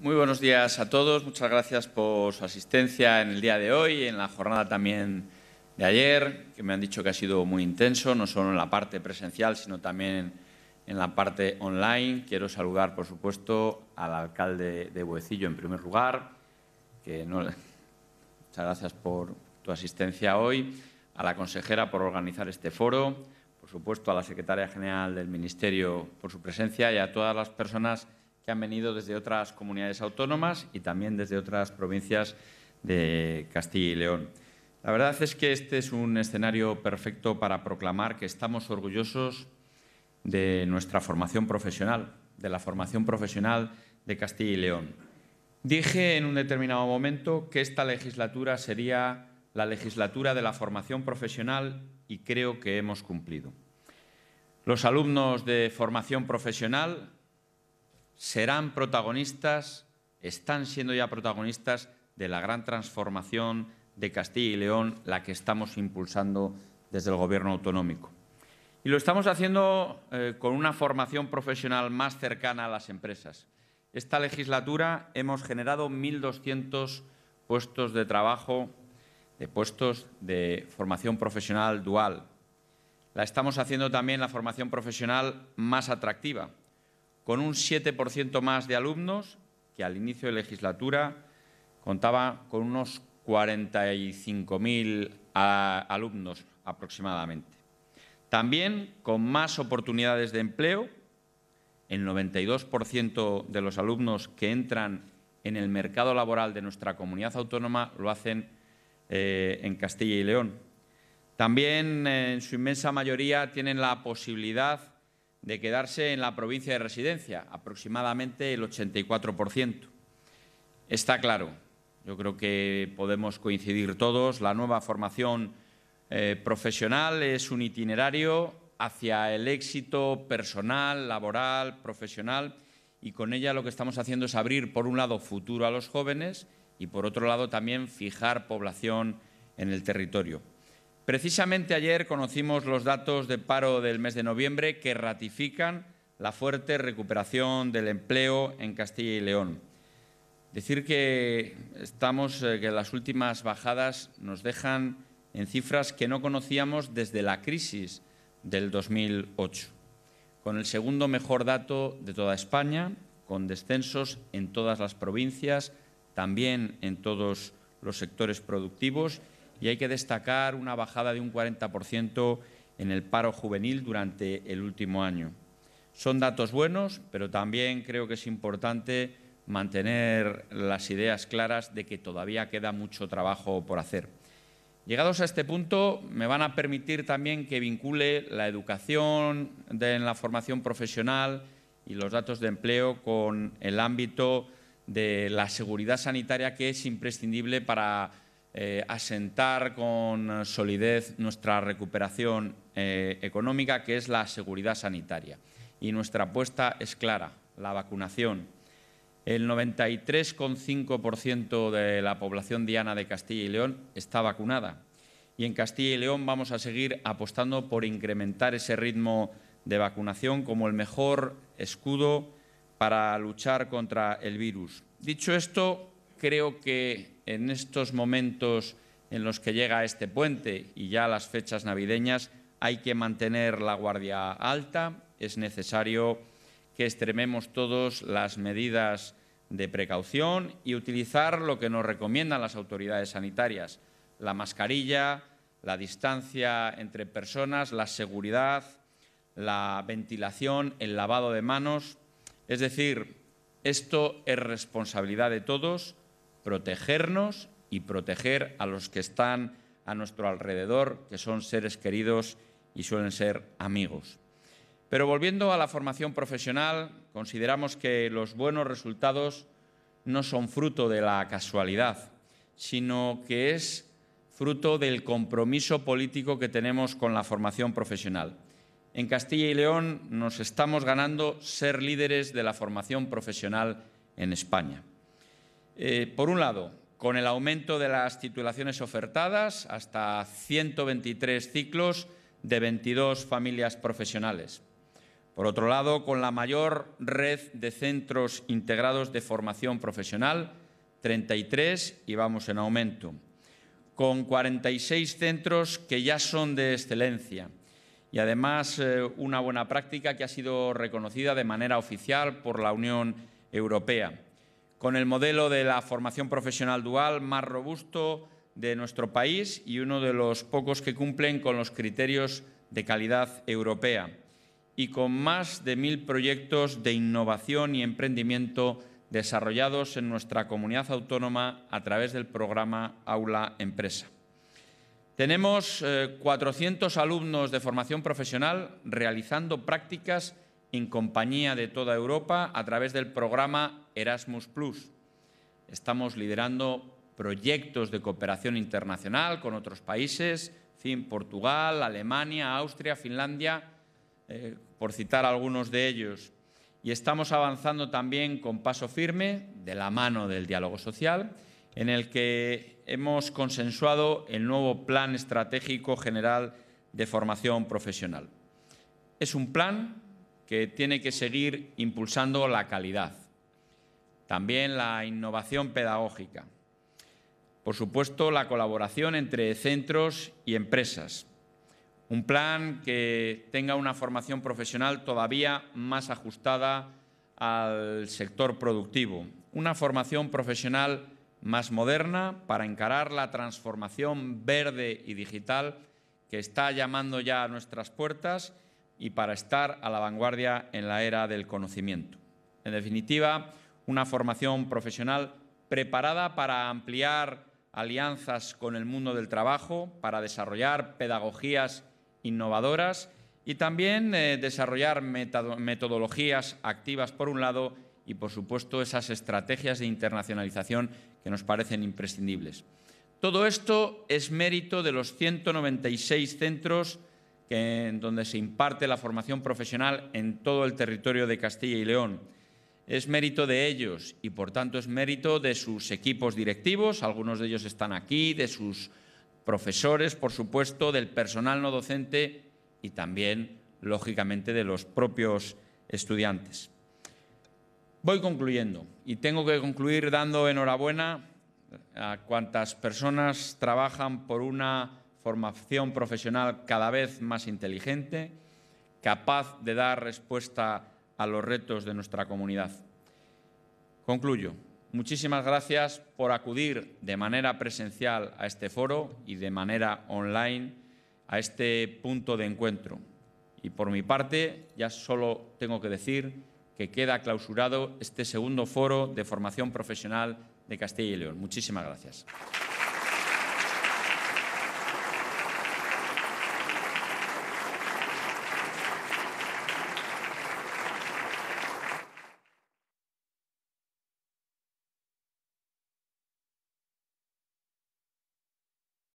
Muy buenos días a todos. Muchas gracias por su asistencia en el día de hoy, en la jornada también de ayer, que me han dicho que ha sido muy intenso, no solo en la parte presencial, sino también en la parte online. Quiero saludar, por supuesto, al alcalde de Buecillo en primer lugar, que no... muchas gracias por tu asistencia hoy, a la consejera por organizar este foro, por supuesto, a la secretaria general del Ministerio por su presencia y a todas las personas han venido desde otras comunidades autónomas y también desde otras provincias de Castilla y León. La verdad es que este es un escenario perfecto para proclamar que estamos orgullosos de nuestra formación profesional, de la formación profesional de Castilla y León. Dije en un determinado momento que esta legislatura sería la legislatura de la formación profesional y creo que hemos cumplido. Los alumnos de formación profesional serán protagonistas, están siendo ya protagonistas de la gran transformación de Castilla y León, la que estamos impulsando desde el Gobierno autonómico. Y lo estamos haciendo eh, con una formación profesional más cercana a las empresas. Esta legislatura hemos generado 1.200 puestos de trabajo, de puestos de formación profesional dual. La estamos haciendo también la formación profesional más atractiva con un 7% más de alumnos, que al inicio de legislatura contaba con unos 45.000 alumnos aproximadamente. También con más oportunidades de empleo, el 92% de los alumnos que entran en el mercado laboral de nuestra comunidad autónoma lo hacen eh, en Castilla y León. También, eh, en su inmensa mayoría, tienen la posibilidad de quedarse en la provincia de residencia, aproximadamente el 84%. Está claro, yo creo que podemos coincidir todos, la nueva formación eh, profesional es un itinerario hacia el éxito personal, laboral, profesional y con ella lo que estamos haciendo es abrir, por un lado, futuro a los jóvenes y, por otro lado, también fijar población en el territorio. Precisamente ayer conocimos los datos de paro del mes de noviembre que ratifican la fuerte recuperación del empleo en Castilla y León. Decir que estamos, eh, que las últimas bajadas nos dejan en cifras que no conocíamos desde la crisis del 2008, con el segundo mejor dato de toda España, con descensos en todas las provincias, también en todos los sectores productivos y hay que destacar una bajada de un 40% en el paro juvenil durante el último año. Son datos buenos, pero también creo que es importante mantener las ideas claras de que todavía queda mucho trabajo por hacer. Llegados a este punto, me van a permitir también que vincule la educación en la formación profesional y los datos de empleo con el ámbito de la seguridad sanitaria, que es imprescindible para eh, asentar con solidez nuestra recuperación eh, económica, que es la seguridad sanitaria. Y nuestra apuesta es clara, la vacunación. El 93,5% de la población diana de Castilla y León está vacunada. Y en Castilla y León vamos a seguir apostando por incrementar ese ritmo de vacunación como el mejor escudo para luchar contra el virus. Dicho esto, creo que en estos momentos en los que llega este puente y ya las fechas navideñas, hay que mantener la guardia alta, es necesario que extrememos todos las medidas de precaución y utilizar lo que nos recomiendan las autoridades sanitarias, la mascarilla, la distancia entre personas, la seguridad, la ventilación, el lavado de manos. Es decir, esto es responsabilidad de todos protegernos y proteger a los que están a nuestro alrededor, que son seres queridos y suelen ser amigos. Pero volviendo a la formación profesional, consideramos que los buenos resultados no son fruto de la casualidad, sino que es fruto del compromiso político que tenemos con la formación profesional. En Castilla y León nos estamos ganando ser líderes de la formación profesional en España. Eh, por un lado, con el aumento de las titulaciones ofertadas hasta 123 ciclos de 22 familias profesionales. Por otro lado, con la mayor red de centros integrados de formación profesional, 33 y vamos en aumento, con 46 centros que ya son de excelencia y además eh, una buena práctica que ha sido reconocida de manera oficial por la Unión Europea con el modelo de la formación profesional dual más robusto de nuestro país y uno de los pocos que cumplen con los criterios de calidad europea y con más de mil proyectos de innovación y emprendimiento desarrollados en nuestra comunidad autónoma a través del programa Aula Empresa. Tenemos 400 eh, alumnos de formación profesional realizando prácticas en compañía de toda Europa a través del programa Erasmus Estamos liderando proyectos de cooperación internacional con otros países, fin, Portugal, Alemania, Austria, Finlandia, eh, por citar algunos de ellos. Y estamos avanzando también con paso firme, de la mano del diálogo social, en el que hemos consensuado el nuevo Plan Estratégico General de Formación Profesional. Es un plan que tiene que seguir impulsando la calidad, también la innovación pedagógica, por supuesto la colaboración entre centros y empresas, un plan que tenga una formación profesional todavía más ajustada al sector productivo, una formación profesional más moderna para encarar la transformación verde y digital que está llamando ya a nuestras puertas y para estar a la vanguardia en la era del conocimiento. En definitiva, una formación profesional preparada para ampliar alianzas con el mundo del trabajo, para desarrollar pedagogías innovadoras y también eh, desarrollar metodologías activas por un lado y por supuesto esas estrategias de internacionalización que nos parecen imprescindibles. Todo esto es mérito de los 196 centros en donde se imparte la formación profesional en todo el territorio de Castilla y León. Es mérito de ellos y, por tanto, es mérito de sus equipos directivos, algunos de ellos están aquí, de sus profesores, por supuesto, del personal no docente y también, lógicamente, de los propios estudiantes. Voy concluyendo y tengo que concluir dando enhorabuena a cuantas personas trabajan por una formación profesional cada vez más inteligente, capaz de dar respuesta a los retos de nuestra comunidad. Concluyo. Muchísimas gracias por acudir de manera presencial a este foro y de manera online a este punto de encuentro. Y por mi parte, ya solo tengo que decir que queda clausurado este segundo foro de formación profesional de Castilla y León. Muchísimas gracias.